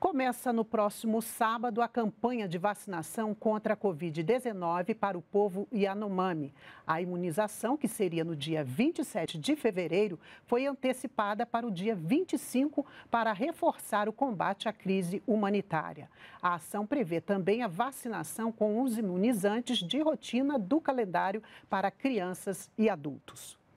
Começa no próximo sábado a campanha de vacinação contra a Covid-19 para o povo Yanomami. A imunização, que seria no dia 27 de fevereiro, foi antecipada para o dia 25 para reforçar o combate à crise humanitária. A ação prevê também a vacinação com os imunizantes de rotina do calendário para crianças e adultos.